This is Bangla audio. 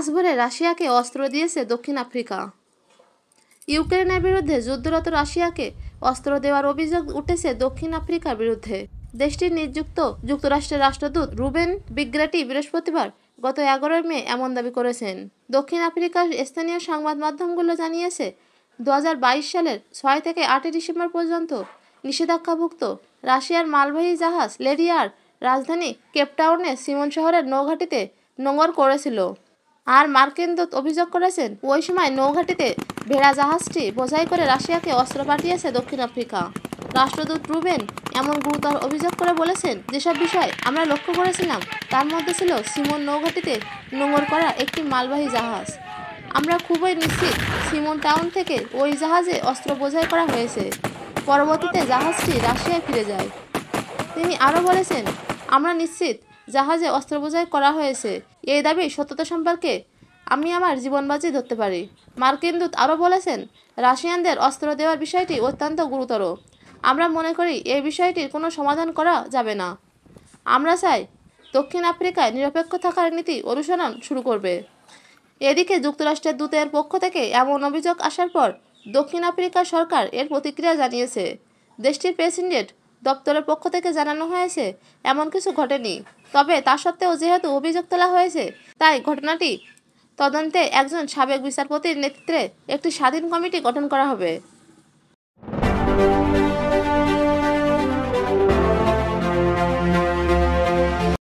আজ ভরে রাশিয়াকে অস্ত্র দিয়েছে দক্ষিণ আফ্রিকা ইউক্রেনের বিরুদ্ধে যুদ্ধরত রাশিয়াকে অস্ত্র দেওয়ার অভিযোগ উঠেছে দক্ষিণ আফ্রিকার বিরুদ্ধে দেশটির নিযুক্ত যুক্তরাষ্ট্রের রাষ্ট্রদূত রুবেন বিগ্রাটি বৃহস্পতিবার গত এগারোই মে এমন দাবি করেছেন দক্ষিণ আফ্রিকার স্থানীয় সংবাদ মাধ্যমগুলো জানিয়েছে দু সালের ছয় থেকে আটই ডিসেম্বর পর্যন্ত নিষেধাজ্ঞাভুক্ত রাশিয়ার মালবাহী জাহাজ লেরিয়ার রাজধানী কেপটাউনে সিমন শহরের নৌঘাটিতে নোঙর করেছিল আর মার্কিন দূত অভিযোগ করেছেন ওই সময় নৌঘাটিতে ভেড়া জাহাজটি বোঝাই করে রাশিয়াকে অস্ত্র পাঠিয়েছে দক্ষিণ আফ্রিকা রাষ্ট্রদূত রুবেন এমন গুরুতর অভিযোগ করে বলেছেন যেসব বিষয় আমরা লক্ষ্য করেছিলাম তার মধ্যে ছিল সিমন নৌঘাটিতে নোঙর করা একটি মালবাহী জাহাজ আমরা খুবই নিশ্চিত সিমন টাউন থেকে ওই জাহাজে অস্ত্র বোঝাই করা হয়েছে পরবর্তীতে জাহাজটি রাশিয়ায় ফিরে যায় তিনি আরও বলেছেন আমরা নিশ্চিত জাহাজে বোঝাই করা হয়েছে এই দাবি সত্যতা সম্পর্কে আমি আমার জীবন বাজি ধরতে পারি মার্কিন দূত আরও বলেছেন রাশিয়ানদের অস্ত্র দেওয়ার বিষয়টি অত্যন্ত গুরুতর আমরা মনে করি এই বিষয়টির কোনো সমাধান করা যাবে না আমরা চাই দক্ষিণ আফ্রিকায় নিরপেক্ষ থাকার নীতি অনুসরণ শুরু করবে এদিকে যুক্তরাষ্ট্রের দূতের পক্ষ থেকে এমন অভিযোগ আসার পর দক্ষিণ আফ্রিকা সরকার এর প্রতিক্রিয়া জানিয়েছে দেশটির প্রেসিডেন্ট দপ্তরের পক্ষ থেকে জানানো হয়েছে এমন কিছু ঘটেনি তবে তা সত্ত্বেও যেহেতু অভিযোগ তোলা হয়েছে তাই ঘটনাটি তদন্তে একজন সাবেক বিচারপতির নেতৃত্বে একটি স্বাধীন কমিটি গঠন করা হবে